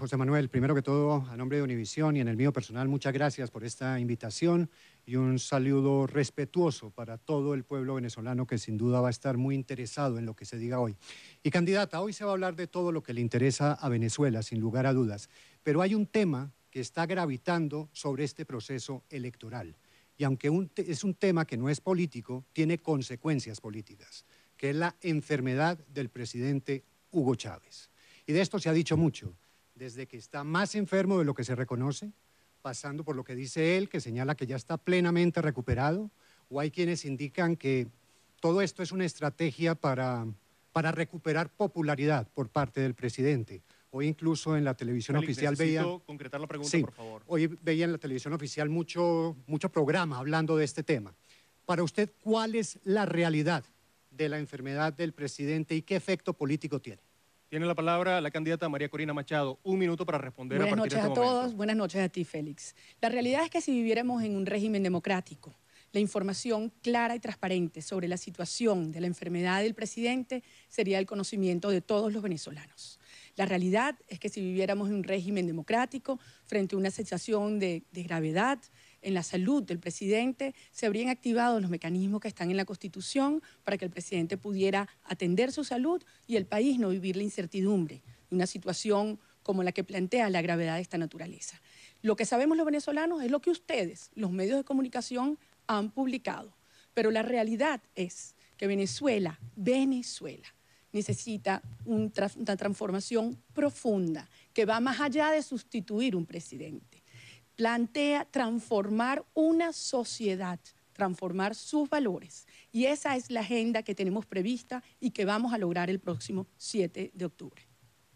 José Manuel, primero que todo, a nombre de Univisión y en el mío personal, muchas gracias por esta invitación y un saludo respetuoso para todo el pueblo venezolano que sin duda va a estar muy interesado en lo que se diga hoy. Y candidata, hoy se va a hablar de todo lo que le interesa a Venezuela, sin lugar a dudas, pero hay un tema que está gravitando sobre este proceso electoral. Y aunque es un tema que no es político, tiene consecuencias políticas, que es la enfermedad del presidente Hugo Chávez. Y de esto se ha dicho mucho desde que está más enfermo de lo que se reconoce, pasando por lo que dice él, que señala que ya está plenamente recuperado, o hay quienes indican que todo esto es una estrategia para, recuperar popularidad por parte del presidente. Hoy incluso en la televisión oficial veía... concretar la pregunta, por favor. Hoy veía en la televisión oficial mucho, mucho programa hablando de este tema. Para usted, ¿cuál es la realidad de la enfermedad del presidente y qué efecto político tiene? Tiene la palabra la candidata María Corina Machado. Un minuto para responder a partir noches de este a todos, buenas noches a ti, Félix. La realidad es que si viviéramos en un régimen democrático, la información clara y transparente sobre la situación de la enfermedad del presidente sería el conocimiento de todos los venezolanos. La realidad es que si viviéramos en un régimen democrático, frente a una sensación de, de gravedad, en la salud del presidente, se habrían activado los mecanismos que están en la Constitución para que el presidente pudiera atender su salud y el país no vivir la incertidumbre de una situación como la que plantea la gravedad de esta naturaleza. Lo que sabemos los venezolanos es lo que ustedes, los medios de comunicación, han publicado. Pero la realidad es que Venezuela, Venezuela, necesita una transformación profunda que va más allá de sustituir un presidente plantea transformar una sociedad, transformar sus valores. Y esa es la agenda que tenemos prevista y que vamos a lograr el próximo 7 de octubre.